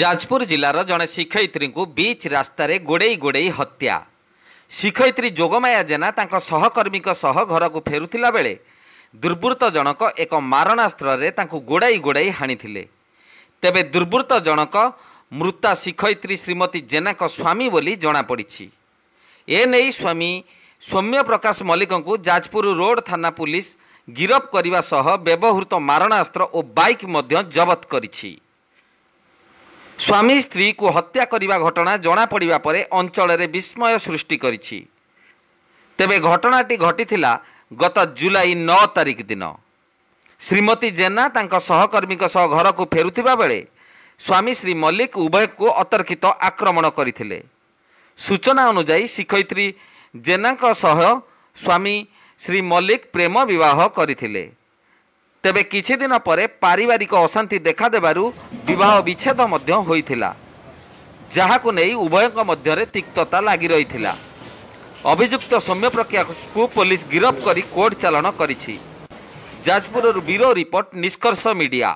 ଯାଜପୁର ଜିଲ୍ଲାର ଜଣେ ଶିକ୍ଷୟିତ୍ରୀଙ୍କୁ ବିଚ୍ ରାସ୍ତାରେ ଗୋଡ଼େଇ ଗୋଡ଼େଇ ହତ୍ୟା ଶିକ୍ଷୟିତ୍ରୀ ଯୋଗମାୟା ଜେନା ତାଙ୍କ ସହକର୍ମୀଙ୍କ ସହ ଘରକୁ ଫେରୁଥିଲା ବେଳେ ଦୁର୍ବୃତ୍ତ ଜଣକ ଏକ ମାରଣାସ୍ତ୍ରରେ ତାଙ୍କୁ ଗୋଡ଼ାଇ ଗୋଡ଼ାଇ ହାଣିଥିଲେ ତେବେ ଦୁର୍ବୃତ୍ତ ଜଣକ ମୃତା ଶିକ୍ଷୟିତ୍ରୀ ଶ୍ରୀମତୀ ଜେନାଙ୍କ ସ୍ୱାମୀ ବୋଲି ଜଣାପଡ଼ିଛି ଏନେଇ ସ୍ୱାମୀ ସୌମ୍ୟ ପ୍ରକାଶ ମଲ୍ଲିକଙ୍କୁ ଯାଜପୁର ରୋଡ଼ ଥାନା ପୁଲିସ ଗିରଫ କରିବା ସହ ବ୍ୟବହୃତ ମାରଣାସ୍ତ୍ର ଓ ବାଇକ୍ ମଧ୍ୟ ଜବତ କରିଛି ସ୍ୱାମୀ ସ୍ତ୍ରୀକୁ ହତ୍ୟା କରିବା ଘଟଣା ଜଣାପଡ଼ିବା ପରେ ଅଞ୍ଚଳରେ ବିସ୍ମୟ ସୃଷ୍ଟି କରିଛି ତେବେ ଘଟଣାଟି ଘଟିଥିଲା ଗତ ଜୁଲାଇ ନଅ ତାରିଖ ଦିନ ଶ୍ରୀମତୀ ଜେନା ତାଙ୍କ ସହକର୍ମୀଙ୍କ ସହ ଘରକୁ ଫେରୁଥିବା ବେଳେ ସ୍ୱାମୀ ଶ୍ରୀ ମଲ୍ଲିକ ଉଭୟକୁ ଅତର୍କିତ ଆକ୍ରମଣ କରିଥିଲେ ସୂଚନା ଅନୁଯାୟୀ ଶିକ୍ଷୟିତ୍ରୀ ଜେନାଙ୍କ ସହ ସ୍ୱାମୀ ଶ୍ରୀ ମଲ୍ଲିକ ପ୍ରେମ ବିବାହ କରିଥିଲେ ତେବେ କିଛିଦିନ ପରେ ପାରିବାରିକ ଅଶାନ୍ତି ଦେଖାଦେବାରୁ ବିବାହ ବିଚ୍ଛେଦ ମଧ୍ୟ ହୋଇଥିଲା ଯାହାକୁ ନେଇ ଉଭୟଙ୍କ ମଧ୍ୟରେ ତିକ୍ତତା ଲାଗି ରହିଥିଲା ଅଭିଯୁକ୍ତ ସୌମ୍ୟ ପ୍ରକ୍ରିୟାକୁ ପୋଲିସ ଗିରଫ କରି କୋର୍ଟ ଚାଲାଣ କରିଛି ଯାଜପୁରରୁ ବ୍ୟୁରୋ ରିପୋର୍ଟ ନିଷ୍କର୍ଷ ମିଡ଼ିଆ